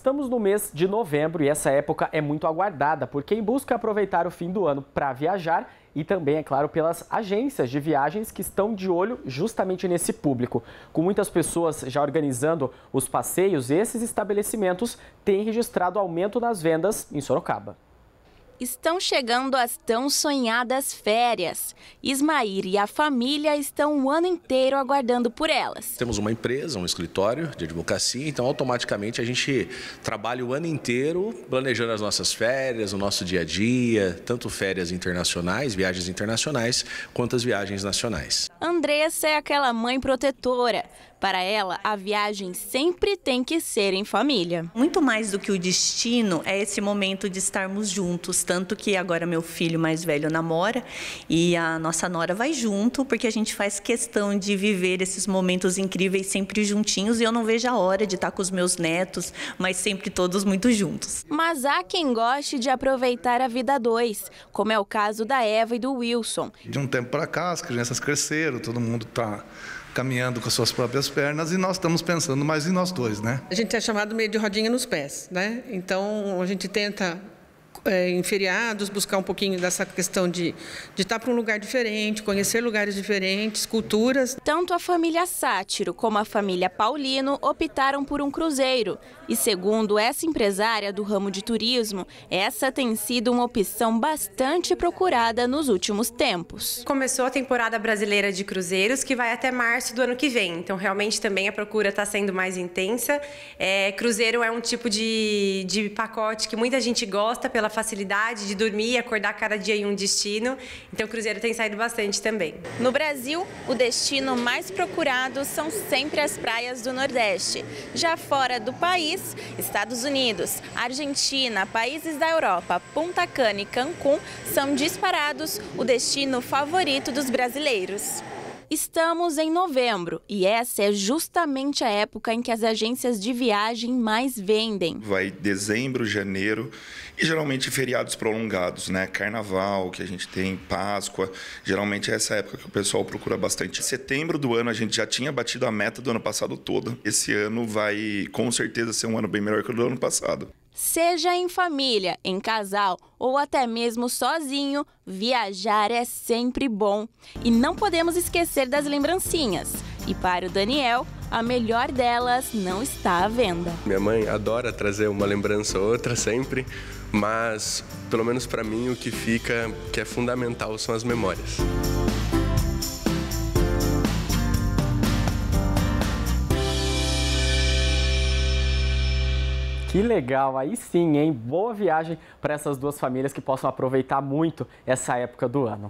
Estamos no mês de novembro e essa época é muito aguardada por quem busca é aproveitar o fim do ano para viajar e também, é claro, pelas agências de viagens que estão de olho justamente nesse público. Com muitas pessoas já organizando os passeios, esses estabelecimentos têm registrado aumento nas vendas em Sorocaba. Estão chegando as tão sonhadas férias. Ismair e a família estão o ano inteiro aguardando por elas. Temos uma empresa, um escritório de advocacia, então automaticamente a gente trabalha o ano inteiro planejando as nossas férias, o nosso dia a dia, tanto férias internacionais, viagens internacionais, quanto as viagens nacionais. Andressa é aquela mãe protetora. Para ela, a viagem sempre tem que ser em família. Muito mais do que o destino é esse momento de estarmos juntos, tanto que agora meu filho mais velho namora e a nossa nora vai junto, porque a gente faz questão de viver esses momentos incríveis sempre juntinhos e eu não vejo a hora de estar com os meus netos, mas sempre todos muito juntos. Mas há quem goste de aproveitar a vida dois, como é o caso da Eva e do Wilson. De um tempo para cá, as crianças cresceram, todo mundo está caminhando com as suas próprias pernas e nós estamos pensando mais em nós dois, né? A gente é chamado meio de rodinha nos pés, né? Então a gente tenta é, em feriados, buscar um pouquinho dessa questão de, de estar tá para um lugar diferente, conhecer lugares diferentes, culturas. Tanto a família Sátiro como a família Paulino optaram por um cruzeiro. E segundo essa empresária do ramo de turismo, essa tem sido uma opção bastante procurada nos últimos tempos. Começou a temporada brasileira de cruzeiros, que vai até março do ano que vem. Então, realmente, também a procura está sendo mais intensa. É, cruzeiro é um tipo de, de pacote que muita gente gosta pela facilidade de dormir e acordar cada dia em um destino. Então o cruzeiro tem saído bastante também. No Brasil, o destino mais procurado são sempre as praias do Nordeste. Já fora do país, Estados Unidos, Argentina, países da Europa, Punta Cana e Cancún são disparados o destino favorito dos brasileiros. Estamos em novembro e essa é justamente a época em que as agências de viagem mais vendem. Vai dezembro, janeiro e geralmente feriados prolongados, né? Carnaval, que a gente tem, Páscoa. Geralmente é essa época que o pessoal procura bastante. Setembro do ano a gente já tinha batido a meta do ano passado toda. Esse ano vai com certeza ser um ano bem melhor que o do ano passado. Seja em família, em casal ou até mesmo sozinho, viajar é sempre bom. E não podemos esquecer das lembrancinhas. E para o Daniel, a melhor delas não está à venda. Minha mãe adora trazer uma lembrança ou outra sempre, mas pelo menos para mim o que fica, que é fundamental, são as memórias. Que legal, aí sim, hein? Boa viagem para essas duas famílias que possam aproveitar muito essa época do ano.